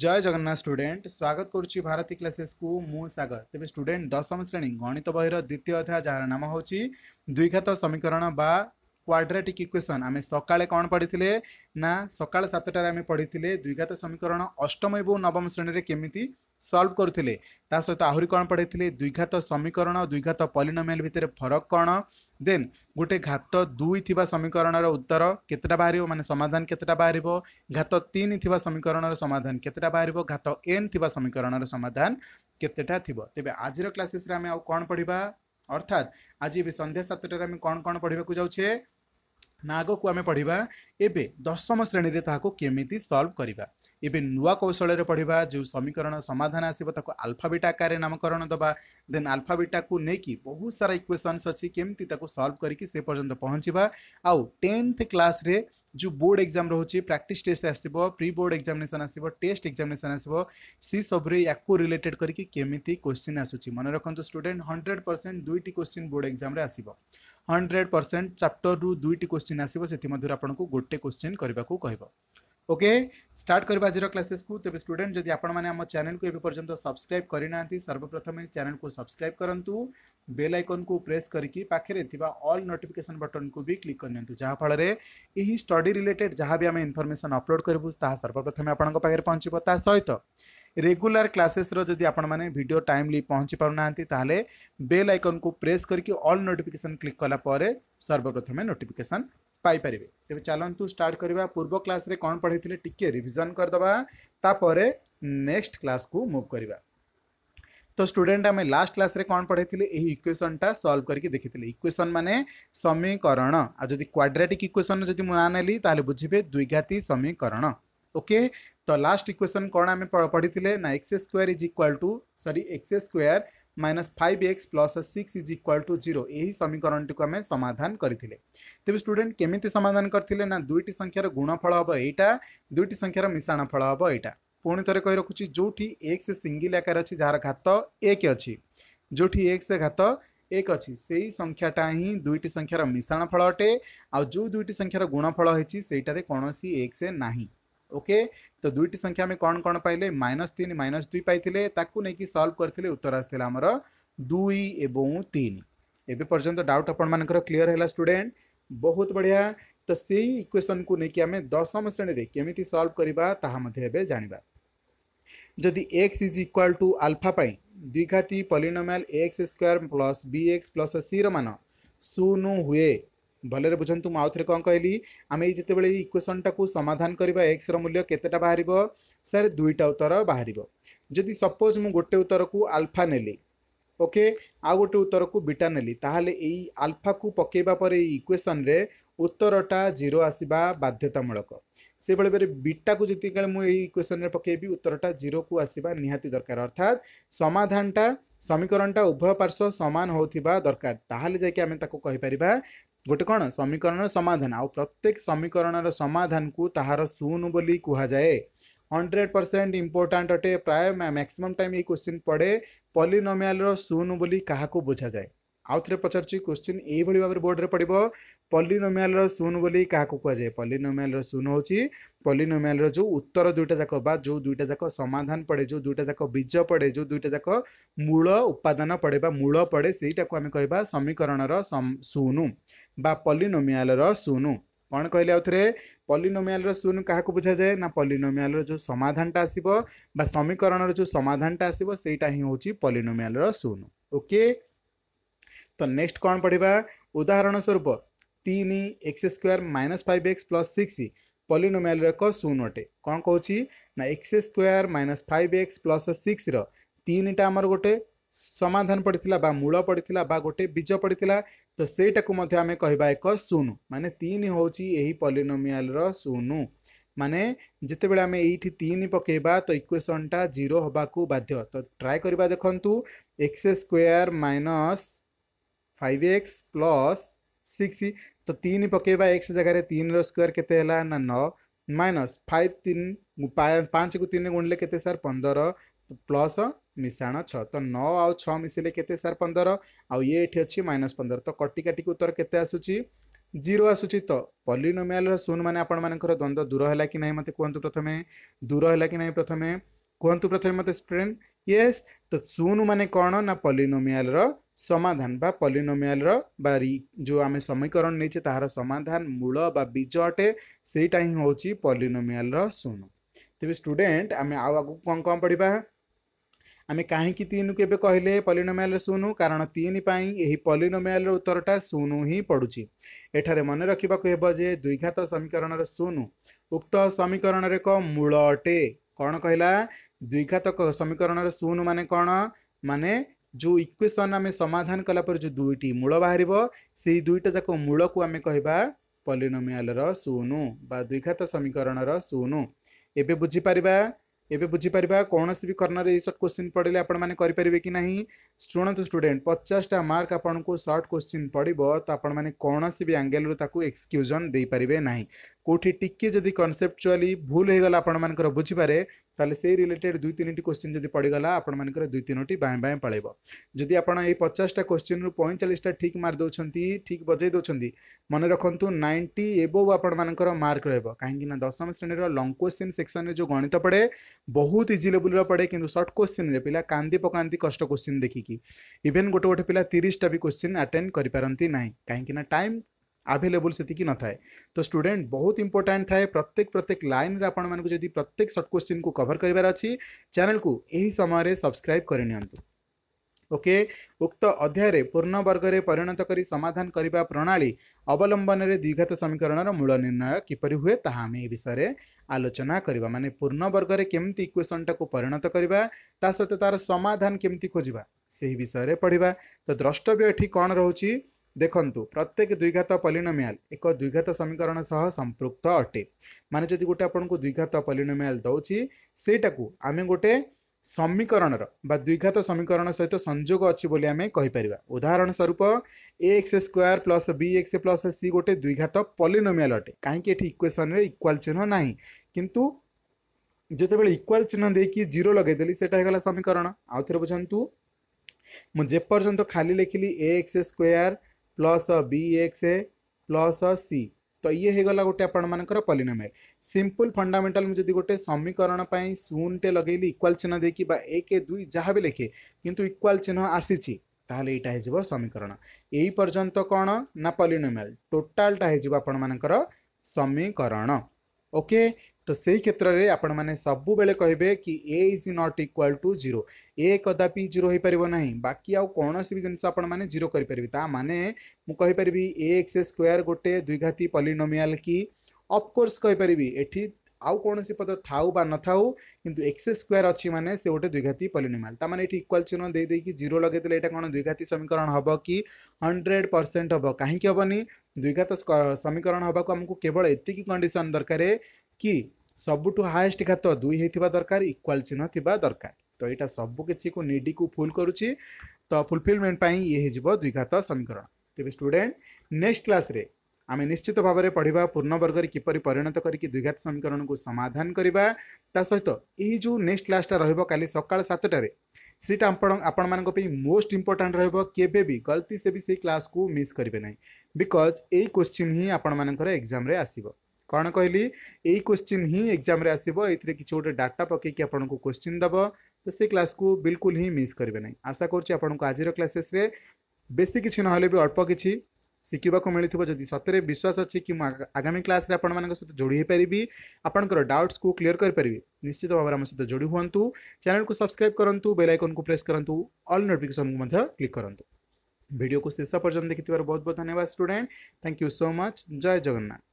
জয় Jagannath student স্বাগত করছি ভারতী ক্লাসেসকু মু সাগর তেবে স্টুডেন্ট দশম শ্রেণী গণিত বইর দ্বিতীয় অধ্যায় যার নাম হচ্ছে দ্বিঘাত সমীকরণ বা କ୍ୱାଡ୍ରାଟିକ୍ ଇକ୍ୱେସନ୍ ଆମେ ସକାଳେ କ'ଣ ପଢ଼ିଥିଲେ ନା ସକାଳ ସାତଟାରେ ଆମେ ପଢ଼ିଥିଲେ ଦ୍ୱିଘାତ ସମୀକରଣ ଅଷ୍ଟମ ଏବଂ ନବମ ଶ୍ରେଣୀରେ କେମିତି ସଲ୍ଭ କରୁଥିଲେ ତା ସହିତ ଆହୁରି କ'ଣ ପଢ଼ିଥିଲେ ଦ୍ୱିଘାତ ସମୀକରଣ ଓ ଦ୍ୱିଘାତ ପଲିନୋମିଆଲ ଭିତରେ ଫରକ କ'ଣ ଦେନ୍ ଗୋଟେ ଘାତ ଦୁଇ ଥିବା ସମୀକରଣର ଉତ୍ତର କେତେଟା ବାହାରିବ ମାନେ ସମାଧାନ କେତେଟା ବାହାରିବ ଘାତ ତିନି ଥିବା ସମୀକରଣର ସମାଧାନ କେତେଟା ବାହାରିବ ଘାତ ଏନ୍ ଥିବା ସମୀକରଣର ସମାଧାନ କେତେଟା ଥିବ ତେବେ ଆଜିର କ୍ଲାସେସ୍ରେ ଆମେ ଆଉ କ'ଣ ପଢ଼ିବା ଅର୍ଥାତ୍ ଆଜି ଏବେ ସନ୍ଧ୍ୟା ସାତଟାରେ ଆମେ କ'ଣ କ'ଣ ପଢ଼ିବାକୁ ଯାଉଛେ ନା ଆଗକୁ ଆମେ ପଢ଼ିବା ଏବେ ଦଶମ ଶ୍ରେଣୀରେ ତାହାକୁ କେମିତି ସଲ୍ଭ କରିବା ଏବେ ନୂଆ कौशल पढ़ा जो समीकरण समाधान ଆସିବ ତାକୁ आकार नामकरण ନାମକରଣ ଦେବା ଦେନ୍ ଆଲଫାବିଟାକୁ ନେଇକି ବହୁତ ସାରା ଇକ୍ୱେସନ୍ସ ଅଛି କେମିତି ତାକୁ ସଲ୍ଭ କରିକି ସେ ପର୍ଯ୍ୟନ୍ତ ପହଞ୍ଚିବା ଆଉ ଟେନ୍ଥ जो बोर्ड एग्जाम रोचे प्राक्ट टेस्ट आसो प्रि बोर्ड एक्जामेसन आसो टेस्ट एक्जामेसन आसो सी सब या रिलेटेड करके केमी क्वेश्चन आसूँ मन रखु स्टूडेंट हंड्रेड परसेंट दुईट क्वेश्चन बोर्ड एक्जाम आस हंड्रेड परसेंट चैप्टर रू दुईट क्वेश्चन आसो से आपको गोटे क्वेश्चन करने को कह ओके स्टार्ट करवा आज क्लासेस को तेज स्टूडेंट जब आप चेल को एवं सब्सक्राइब करना सर्वप्रथमे चैनल को सब्सक्राइब करूँ बेल आइकन को प्रेस करल नोटिफिकेसन बटन को भी क्लिक करनी जहाँफल स्टडी रिलेटेड जहाँ भी आम इनफर्मेसन अपलोड करूँ सर्वप्रथमें आपं पाखे पहुँचे सहित रेगुलर क्लासेस जदि आपड़ो टाइमली पहुंची पार ना तो बेल आइकन को प्रेस करके अल्ल नोटिफिकेसन क्लिक कालापर सर्वप्रथमें नोटिफिकेसन पाइपर तेज चलतु स्टार्ट करवा पूर्व क्लास रे कौन पढ़े थे रिविजन करदे करदेतापर नेक्स्ट क्लास को मुव करवा तो स्टूडेंट आम लास्ट क्लास रे कौन पढ़े थे यही इक्वेसन टा सल्व करके देखी थी इक्वेसन मानने समीकरण आदि क्वाड्रेटिक इक्वेसन जब ना नी ते बुझे द्विघाती समीकरण ओके तो लास्ट इक्वेसन कौन आम पढ़ी थे ना X square is equal to three X square minus five X plus six is equal to zero समीकरण टी आम समाधान करें तेज स्टूडेंट केमी समाधान करते ना दुईट संख्यार गुणफल हम यहीटा दुईट संख्यार मिशाण फल हम यहाँ पुणि थे कही रखुच्छी जो भी एक्स सिंगल आकार अच्छी जार घात एक अच्छी जो भी एक्स घात एक अच्छी से ही संख्याटा ही दुईट संख्यार मिशाण फल अटे आ जो दुईट संख्यार गुणफल होटे कौन सी एक्स ना ओके तो दुईट संख्या आम कौन कौन पाइले माइनस तीन माइनस दुई तो पाई नहीं सल्व करते उत्तर आसाला आमर दुई एवं तीन एवं पर्यटन डाउट आपर क्लीयर है स्टूडेंट बहुत बढ़िया तो से इक्वेशन को लेकिन आम दशम श्रेणी में केमी सल्व करवा जाना जदि एक्स इज इक्वाल टू आल्फापी द्विघाती polynomial X square plus B X plus C रान शून हुए ଭଲରେ ବୁଝନ୍ତୁ ମୁଁ ଆଉ ଥରେ କ'ଣ କହିଲି ଆମେ ଏଇ ଯେତେବେଳେ ଏଇ ଇକ୍ୱେସନ୍ଟାକୁ ସମାଧାନ କରିବା ଏକ୍ସର ମୂଲ୍ୟ କେତେଟା ବାହାରିବ ସାର୍ ଦୁଇଟା ଉତ୍ତର ବାହାରିବ ଯଦି ସପୋଜ୍ ମୁଁ ଗୋଟେ ଉତ୍ତରକୁ ଆଲଫା ନେଲି ଓକେ ଆଉ ଗୋଟେ ଉତ୍ତରକୁ ବିଟା ନେଲି ତାହେଲେ ଏଇ ଆଲଫାକୁ ପକାଇବା ପରେ ଏଇ ଇକ୍ୱେସନ୍ରେ ଉତ୍ତରଟା ଜିରୋ ଆସିବା ବାଧ୍ୟତାମୂଳକ ସେଭଳି ଭାବରେ ବିଟାକୁ ଯେତିକି ମୁଁ ଏଇ ଇକ୍ୱେସନ୍ରେ ପକାଇବି ଉତ୍ତରଟା ଜିରୋକୁ ଆସିବା ନିହାତି ଦରକାର ଅର୍ଥାତ୍ ସମାଧାନଟା ସମୀକରଣଟା ଉଭୟ ପାର୍ଶ୍ୱ ସମାନ ହେଉଥିବା ଦରକାର ତାହେଲେ ଯାଇକି ଆମେ ତାକୁ କହିପାରିବା गोटे कन्ड समीकरण समाधान आ प्रत्येक समीकरण समाधान समाधान तहार सुन पनि कहाजाए हन्ड्रेड पर्सेन्ट इम्पोर्टान्ट अटे प्राय म्याक्सिमम् टाइम यही क्वेश्चन पड़े पलिनोमियालर सुन बोली बुझा कहाँको बुझाए आउने पचाछु क्वेसिन् यही भाव बोर्डले पढेको पलिनोमियाल सुन बोली कहाँको कुरा पलिनोमियाल र सुन हो पलिनोमियाल उत्तर दुईटा जाक दुईटा जाक समाधान पड़े जो दुईटा जाक बिज पड़े जो दुईटा जाक मूल उपदान पड़े बा मूल पड़े सहीटाको आम क्या समीकरण र सुन ବା ପଲିନୋମିଆଲର ଶୂନ କ'ଣ କହିଲେ ଆଉ ଥରେ ପଲିନୋମିଆଲର ଶୂନ କାହାକୁ ବୁଝାଯାଏ ନା ପଲିନୋମିଆଲର ଯେଉଁ ସମାଧାନଟା ଆସିବ ବା ସମୀକରଣର ଯେଉଁ ସମାଧାନଟା ଆସିବ ସେଇଟା ହିଁ ହେଉଛି ପଲିନୋମିଆଲର ଶୂନ ଓକେ ତ ନେକ୍ସଟ କ'ଣ ପଢ଼ିବା ଉଦାହରଣ ସ୍ୱରୂପ ତିନି X square minus five X plus six ପଲିନୋମିଆଲର ଏକ ଶୂନ ଅଟେ କ'ଣ କହୁଛି ନା X square minus five X plus ସିକ୍ସର ତିନିଟା ଆମର ଗୋଟେ समाधान पड़ा मूल पड़ा गोटे बीज पड़ा तो सहीटा को एक शून मान तीन हूँ यही पलिनोमियाल शून माने जिते बड़े आम यन पकेबा तो इक्वेसन टा जीरो हाँ बाध्य तो ट्राए कर देखु X square minus five X plus six तो तीन पकेबा एक्स जगह तीन रोयर के न माइनस फाइव तीन पांच को तीन गुणले के पंदर प्लस तो ମିଶାଣ ଛଅ ତ ନଅ ଆଉ ଛଅ ମିଶିଲେ କେତେ ସାର୍ ପନ୍ଦର ଆଉ ଇଏ ଏଠି ଅଛି ମାଇନସ୍ ପନ୍ଦର ତ କଟି କାଟିକି ଉତ୍ତର କେତେ ଆସୁଛି ଜିରୋ ଆସୁଛି ତ ପଲିନୋମିଆଲର ଶୂନ ମାନେ ଆପଣମାନଙ୍କର ଦ୍ୱନ୍ଦ୍ୱ ଦୂର ହେଲା କି ନାହିଁ ମୋତେ କୁହନ୍ତୁ ପ୍ରଥମେ ଦୂର ହେଲା କି ନାହିଁ ପ୍ରଥମେ କୁହନ୍ତୁ ପ୍ରଥମେ ମୋତେ ଷ୍ଟୁଡେଣ୍ଟ ୟେସ୍ ତ ଶୂନ ମାନେ କ'ଣ ନା ପଲିନୋମିଆଲର ସମାଧାନ ବା ପଲିନୋମିଆଲର ବା ଯେଉଁ ଆମେ ସମୀକରଣ ନେଇଛେ ତାହାର ସମାଧାନ ମୂଳ ବା ବୀଜ ଅଟେ ସେଇଟା ହିଁ ହେଉଛି ପଲିନୋମିଆଲର ଶୂନ ତେବେ ଷ୍ଟୁଡେଣ୍ଟ ଆମେ ଆଉ ଆଗକୁ କ'ଣ କ'ଣ ପଢ଼ିବା ଆମେ କାହିଁକି ତିନି କେବେ କହିଲେ ପଲିନୋମିଆଲ ଶୂନ କାରଣ ତିନି ପାଇଁ ଏହି ପଲିନୋମିଆଲର ଉତ୍ତରଟା ଶୂନ ହିଁ ପଡ଼ୁଛି ଏଠାରେ ମନେ ରଖିବାକୁ ହେବ ଯେ ଦ୍ୱିଘାତ ସମୀକରଣର ଶୂନ ଉକ୍ତ ସମୀକରଣର ଏକ ମୂଳ ଅଟେ କ'ଣ କହିଲା ଦ୍ୱିଘାତ ସମୀକରଣର ଶୂନ ମାନେ କ'ଣ ମାନେ ଯେଉଁ ଇକ୍ୱେସନ୍ ଆମେ ସମାଧାନ କଲା ପରେ ଯେଉଁ ଦୁଇଟି ମୂଳ ବାହାରିବ ସେଇ ଦୁଇଟା ଯାକ ମୂଳକୁ ଆମେ କହିବା ପଲିନୋମିଆଲର ଶୂନ ବା ଦ୍ୱିଘାତ ସମୀକରଣର ଶୂନ ଏବେ ବୁଝିପାରିବା एवं बुझीपर कौन भी कर्णर ये सर्ट क्वेश्चन पड़े आपरेंगे कि ना शुणु तो स्टूडेंट पचासटा मार्क आपको सर्ट क्वेश्चन पड़े तो आपसी भी आंगेल ताक एक्सक्यूजन दे पारे ना कौटी टिके जदि कनसेप्चुआली भूल हो गल आपर बुझीपे তাহলে সেই রিলেটেড দুই তিনটি কোশ্চিন যদি পড়িগলা আপনার দুই তিনোটি বাঁ বাঁ পড়াইব যদি আপনার এই পচাশটা কোশ্চিন্রু পঁয়চাশটা ঠিক মার্ক দৌঁছেন ঠিক বজাই দৌঁছেন মনে রাখতু নাইনটি এবোভ আপনার মার্ক রহব কাহি না দশম শ্রেণীর লং কোশ্চিন সেকশনরে যে গণিত পড়ে বহুত ইজি লেভেলর পড়ে কিন্তু সর্ট কোশ্চিন্রে পিলা কান্দি পকাতে কষ্ট কোশ্চিন দেখিকি ইভেন গোটে গোটে পিলা তিরিশটা বি কোশ্চিন আটেন্ড করে পারতি না কাহি না টাইম आभेलेबुल से न था तो स्टूडेंट बहुत इंपोर्टाट थाए प्रत्येक प्रत्येक लाइन रे आपण मानक जदि प्रत्येक सर्ट क्वेश्चन को कवर करार अच्छी चैनल को यही समय सब्सक्राइब करनी ओके उक्त अध्याय पूर्ण वर्ग में परिणत कर समाधान करने प्रणाली अवलंबन दीर्घात समीकरण मूल निर्णय किपर हुए ताम यह विषय आलोचना करवा मानने पूर्ण वर्ग केमती कमी इक्वेसन टाक परिणत करवा सहित तार समाधान केमती खोजा से ही विषय पढ़ा तो द्रष्टव्य कौन रोचे देखु प्रत्येक द्विघात पलिनोमियाल एक द्विघात समीकरण सह संपुक्त अटे मान जदि गोटे आपको द्विघात पलिनोमियाल दौर से आम गोटे समीकरण द्विघात समीकरण सहित संजोग अच्छी आम कहीपर उदाहरण स्वरूप A X square plus B X plus C गोटे द्विघात पलिनोमियाल अटे कहीं इक्वेसन में इक्वाल चिन्ह ना कि जोबले इक्वाल चिन्ह दे कि जीरो लगेदेली समीकरण आउ थे बुझात मुझे खाली लिखिली A X square plus B X plus C तो ये होगा गोटे आपर पलिनमेल सिंपल फंडामेटाल मुझे गोटे समीकरण पर शून्य लगे इक्वाल चिन्ह दे कि एक दुई जहाँ भी लिखे कितु इक्वाल चिन्ह आसी यहाँ हो समीकरण यही पर्यत कौन ना पलिनामेल टोटालटा हो समीकरण ओके तो से क्षेत्र में आपण सबुबले कहे कि A is not equal to zero A कदापि जीरो हो पार ना बाकी आउ कौन भी जिन मैंने जीरो करेंगे ताने मुझे ए एक्स स्क्वयर गोटे द्विघाती पलिनोमियाल कि अफकोर्स कहीपर एटी आउ कौन पद थाऊ बा न था कि एक्स स्क्वयर अच्छी मैंने से गोटे द्विघाती पलिनोमियाल मैंने ये इक्वाल चिन्ह दे कि जीरो लगे ये कौन द्विघाती समीकरण हम कि हंड्रेड परसेंट हम कहीं हेनी द्विघात समीकरण को आमको केवल एति कंडीशन दरकार कि ସବୁଠୁ ହାଏଷ୍ଟ ଘାତ ଦୁଇ ହେଇଥିବା ଦରକାର ଇକ୍ୱାଲ୍ ଚିହ୍ନ ଥିବା ଦରକାର ତ ଏଇଟା ସବୁ କିଛିକୁ ନିଡ଼ିକୁ ଫୁଲ୍ କରୁଛି ତ ଫୁଲଫିଲମେଣ୍ଟ ପାଇଁ ଇଏ ହେଇଯିବ ଦ୍ୱିଘାତ ସମୀକରଣ ତେବେ ଷ୍ଟୁଡେଣ୍ଟ ନେକ୍ସଟ କ୍ଲାସ୍ରେ ଆମେ ନିଶ୍ଚିତ ଭାବରେ ପଢ଼ିବା ପୂର୍ଣ୍ଣବର୍ଗରେ କିପରି ପରିଣତ କରିକି ଦ୍ୱିଘାତ ସମୀକରଣକୁ ସମାଧାନ କରିବା ତା ସହିତ ଏହି ଯେଉଁ ନେକ୍ସଟ କ୍ଲାସ୍ଟା ରହିବ କାଲି ସକାଳ ସାତଟାରେ ସେଇଟା ଆପଣ ଆପଣମାନଙ୍କ ପାଇଁ ମୋଷ୍ଟ ଇମ୍ପୋର୍ଟାଣ୍ଟ ରହିବ କେବେ ବି ଗଲତି ସେ ବି ସେଇ କ୍ଲାସ୍କୁ ମିସ୍ କରିବେ ନାହିଁ ବିକଜ୍ ଏଇ କୋଶ୍ଚିନ୍ ହିଁ ଆପଣମାନଙ୍କର ଏକ୍ଜାମ୍ରେ ଆସିବ कौन कहली यही क्वेश्चन ही एग्जाम ये कि गोटे डाटा पकईकि आपको क्वेश्चन दब तो से क्लास को बिल्कुल ही मिस करेंगे ना आशा आज क्लासेस बेस कि अल्प किसी शिखा को मिल जदि सतरे विश्वास अच्छे कि आगामी क्लास आपण सहित जोड़ी पारि आपंकर डाउट्स को क्लीयर करें निश्चित भाव में सहित जोड़ी हूँ चैनल को सब्सक्राइब करूँ बेल आइकन को प्रेस करूँ अल् नोटिकेसन को क्लिक करूँ भिडियो को शेष पर्यटन देखिए बहुत बहुत धन्यवाद student thank you so much जय जगन्नाथ